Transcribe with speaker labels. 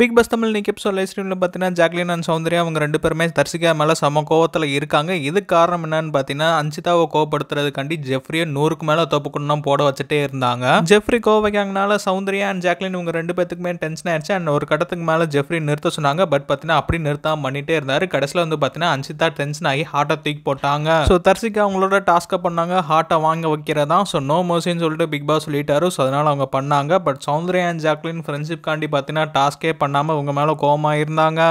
Speaker 1: big bus Tamil நீக்கி episode live ஸ்ட்ரீமில் பார்த்தீங்கன்னா Jacqueline and Soundarya அவங்க ரெண்டு பேருமே தரிசிக்கா மேலே சம கோவத்தில் இருக்காங்க இது காரணம் என்னன்னு பார்த்தீங்கன்னா அஞ்சிதாவை கோவப்படுத்துறதுக்காண்டி ஜெஃப்ரியை நூறுக்கு மேலே தொப்புக்குன்னு போட வச்சுட்டே இருந்தாங்க ஜெஃப்ரி கோவைக்காங்கனால சௌந்தர்யா அண்ட் ஜாக்லின் இவங்க ரெண்டு பேத்துக்குமே டென்ஷன் ஆயிடுச்சு அண்ட் ஒரு கட்டத்துக்கு மேலே ஜெஃப்ரி நிறுத்த சொன்னாங்க பட் பார்த்தீங்கன்னா அப்படி நிறுத்தாம பண்ணிட்டே இருந்தார் கடைசியில் வந்து பார்த்தீங்கன்னா அஞ்சிதா டென்ஷன் ஆகி ஹார்ட்டை தூக்கி போட்டாங்க ஸோ தரிசிக்கா அவங்களோட டாஸ்க்கை பண்ணாங்க ஹார்ட்டை வாங்க வைக்கிறதா ஸோ நோ மோசின்னு சொல்லிட்டு பிக் பாஸ் சொல்லிட்டாரு ஸோ அதனால் அவங்க பண்ணாங்க but Soundarya and Jacqueline friendship காண்டி பார்த்தீங்கன்னா டாஸ்கே பண்ண பண்ணாமல் உங்கள் மேலே கோபமாக இருந்தாங்க